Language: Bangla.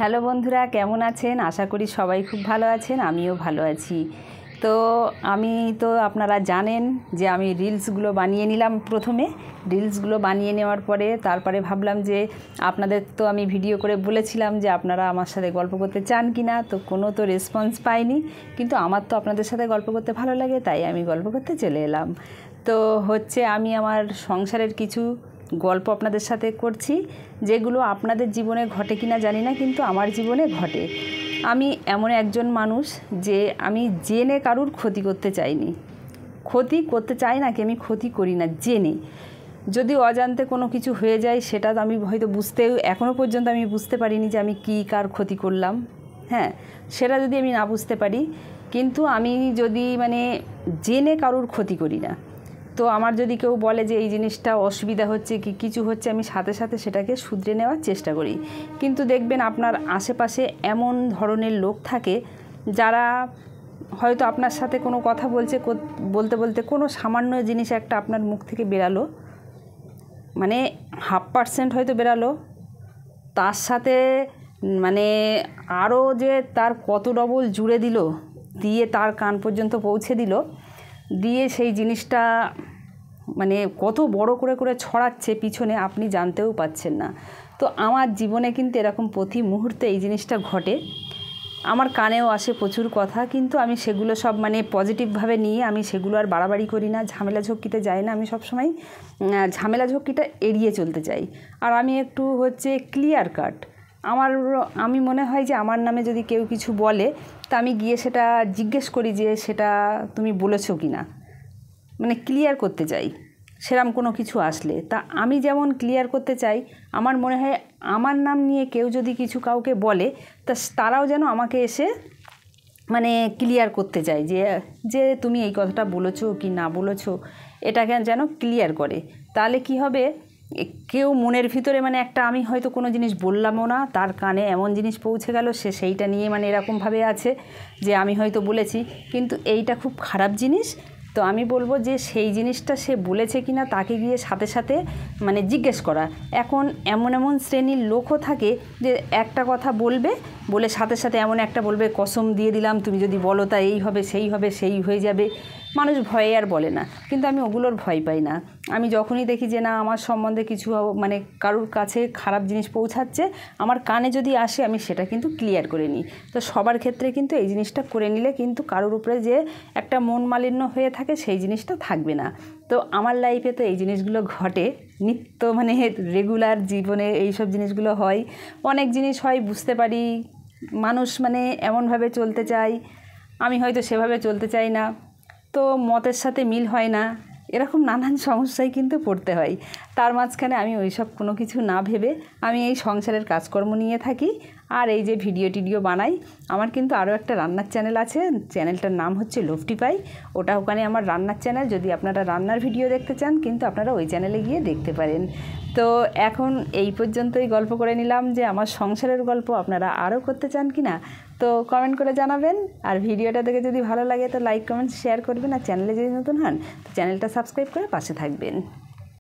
হ্যালো বন্ধুরা কেমন আছেন আশা করি সবাই খুব ভালো আছেন আমিও ভালো আছি তো আমি তো আপনারা জানেন যে আমি রিলসগুলো বানিয়ে নিলাম প্রথমে রিলসগুলো বানিয়ে নেওয়ার পরে তারপরে ভাবলাম যে আপনাদের তো আমি ভিডিও করে বলেছিলাম যে আপনারা আমার সাথে গল্প করতে চান কি না তো কোনো তো রেসপন্স পাইনি কিন্তু আমার তো আপনাদের সাথে গল্প করতে ভালো লাগে তাই আমি গল্প করতে চলে এলাম তো হচ্ছে আমি আমার সংসারের কিছু গল্প আপনাদের সাথে করছি যেগুলো আপনাদের জীবনে ঘটে কিনা জানি না কিন্তু আমার জীবনে ঘটে আমি এমন একজন মানুষ যে আমি জেনে কারুর ক্ষতি করতে চাইনি ক্ষতি করতে চাই না কি আমি ক্ষতি করি না জেনে যদি অজান্তে কোনো কিছু হয়ে যায় সেটা তো আমি হয়তো বুঝতেও এখনও পর্যন্ত আমি বুঝতে পারিনি যে আমি কী কার ক্ষতি করলাম হ্যাঁ সেটা যদি আমি না বুঝতে পারি কিন্তু আমি যদি মানে জেনে কারুর ক্ষতি করি না তো আমার যদি কেউ বলে যে এই জিনিসটা অসুবিধা হচ্ছে কি কিছু হচ্ছে আমি সাথে সাথে সেটাকে শুধরে নেওয়ার চেষ্টা করি কিন্তু দেখবেন আপনার আশেপাশে এমন ধরনের লোক থাকে যারা হয়তো আপনার সাথে কোনো কথা বলছে বলতে বলতে কোনো সামান্য জিনিস একটা আপনার মুখ থেকে বেরালো মানে হাফ পার্সেন্ট হয়তো বেরালো তার সাথে মানে আরও যে তার কত ডবল জুড়ে দিল দিয়ে তার কান পর্যন্ত পৌঁছে দিল দিয়ে সেই জিনিসটা মানে কত বড় করে করে ছড়াচ্ছে পিছনে আপনি জানতেও পাচ্ছেন না তো আমার জীবনে কিন্তু এরকম প্রতি মুহূর্তে এই জিনিসটা ঘটে আমার কানেও আসে প্রচুর কথা কিন্তু আমি সেগুলো সব মানে পজিটিভভাবে নিয়ে আমি সেগুলো আর বাড়াবাড়ি করি না ঝামেলা ঝক্কিতে যাই না আমি সবসময় ঝামেলা ঝক্কিটা এড়িয়ে চলতে চাই আর আমি একটু হচ্ছে ক্লিয়ার কাট আমার আমি মনে হয় যে আমার নামে যদি কেউ কিছু বলে তা আমি গিয়ে সেটা জিজ্ঞেস করি যে সেটা তুমি বলেছো কি না মানে ক্লিয়ার করতে চাই সেরাম কোনো কিছু আসলে তা আমি যেমন ক্লিয়ার করতে চাই আমার মনে হয় আমার নাম নিয়ে কেউ যদি কিছু কাউকে বলে তা তারাও যেন আমাকে এসে মানে ক্লিয়ার করতে চায় যে যে তুমি এই কথাটা বলেছো কি না বলেছো এটাকে যেন ক্লিয়ার করে তাহলে কি হবে কেউ মনের ভিতরে মানে একটা আমি হয়তো কোনো জিনিস বললামও না তার কানে এমন জিনিস পৌঁছে গেল সে সেইটা নিয়ে মানে এরকমভাবে আছে যে আমি হয়তো বলেছি কিন্তু এইটা খুব খারাপ জিনিস তো আমি বলবো যে সেই জিনিসটা সে বলেছে কি না তাকে গিয়ে সাথে সাথে মানে জিজ্ঞেস করা এখন এমন এমন শ্রেণীর লোকও থাকে যে একটা কথা বলবে বলে সাথে সাথে এমন একটা বলবে কসম দিয়ে দিলাম তুমি যদি বলো তা এই হবে সেই হবে সেই হয়ে যাবে মানুষ ভয়ে আর বলে না কিন্তু আমি ওগুলোর ভয় পাই না আমি যখনই দেখি যে না আমার সম্বন্ধে কিছু মানে কারোর কাছে খারাপ জিনিস পৌঁছাচ্ছে আমার কানে যদি আসে আমি সেটা কিন্তু ক্লিয়ার করে নিই তো সবার ক্ষেত্রে কিন্তু এই জিনিসটা করে নিলে কিন্তু কারোর উপরে যে একটা মন মালিন্য হয়ে থাকে সেই জিনিসটা থাকবে না তো আমার লাইফে তো এই জিনিসগুলো ঘটে নিত্য মানে রেগুলার জীবনে এই সব জিনিসগুলো হয় অনেক জিনিস হয় বুঝতে পারি মানুষ মানে এমনভাবে চলতে চায় আমি হয়তো সেভাবে চলতে চাই না তো মতের সাথে মিল হয় না এরকম নানান সমস্যায় কিন্তু পড়তে হয় তার মাঝখানে আমি ওইসব কোনো কিছু না ভেবে আমি এই সংসারের কাজকর্ম নিয়ে থাকি আর এই যে ভিডিও টিডিও বানাই আমার কিন্তু আরও একটা রান্নার চ্যানেল আছে চ্যানেলটার নাম হচ্ছে লোফটি পাই ওটা ওখানে আমার রান্নার চ্যানেল যদি আপনারা রান্নার ভিডিও দেখতে চান কিন্তু আপনারা ওই চ্যানেলে গিয়ে দেখতে পারেন তো এখন এই পর্যন্তই গল্প করে নিলাম যে আমার সংসারের গল্প আপনারা আরও করতে চান কি না তো কমেন্ট করে জানাবেন আর ভিডিওটা দেখে যদি ভালো লাগে তো লাইক কমেন্ট শেয়ার করবেন আর চ্যানেলে যদি নতুন হন তো চ্যানেলটা সাবস্ক্রাইব করে পাশে থাকবেন